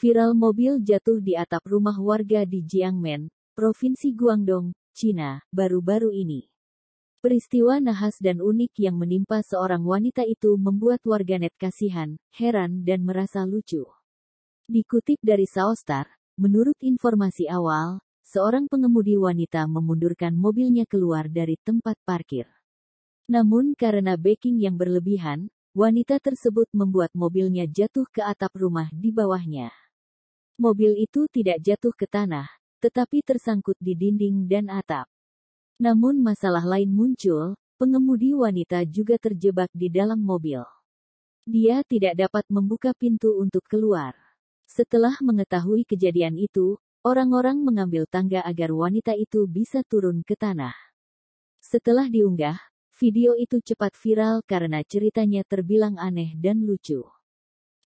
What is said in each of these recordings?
Viral mobil jatuh di atap rumah warga di Jiangmen, Provinsi Guangdong, Cina, baru-baru ini. Peristiwa nahas dan unik yang menimpa seorang wanita itu membuat warganet kasihan, heran dan merasa lucu. Dikutip dari Saostar, menurut informasi awal, seorang pengemudi wanita memundurkan mobilnya keluar dari tempat parkir. Namun karena backing yang berlebihan, wanita tersebut membuat mobilnya jatuh ke atap rumah di bawahnya. Mobil itu tidak jatuh ke tanah, tetapi tersangkut di dinding dan atap. Namun masalah lain muncul, pengemudi wanita juga terjebak di dalam mobil. Dia tidak dapat membuka pintu untuk keluar. Setelah mengetahui kejadian itu, orang-orang mengambil tangga agar wanita itu bisa turun ke tanah. Setelah diunggah, video itu cepat viral karena ceritanya terbilang aneh dan lucu.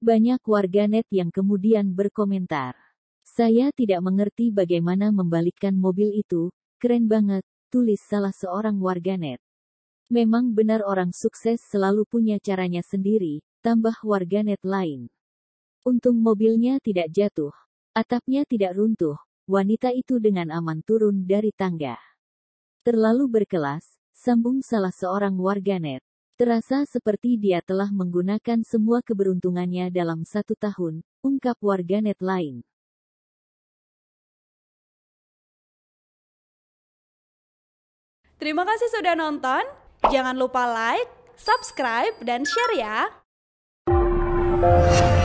Banyak warganet yang kemudian berkomentar. Saya tidak mengerti bagaimana membalikkan mobil itu, keren banget, tulis salah seorang warganet. Memang benar orang sukses selalu punya caranya sendiri, tambah warganet lain. Untung mobilnya tidak jatuh, atapnya tidak runtuh, wanita itu dengan aman turun dari tangga. Terlalu berkelas, sambung salah seorang warganet. Terasa seperti dia telah menggunakan semua keberuntungannya dalam satu tahun, ungkap warganet lain. Terima kasih sudah nonton. Jangan lupa like, subscribe, dan share ya.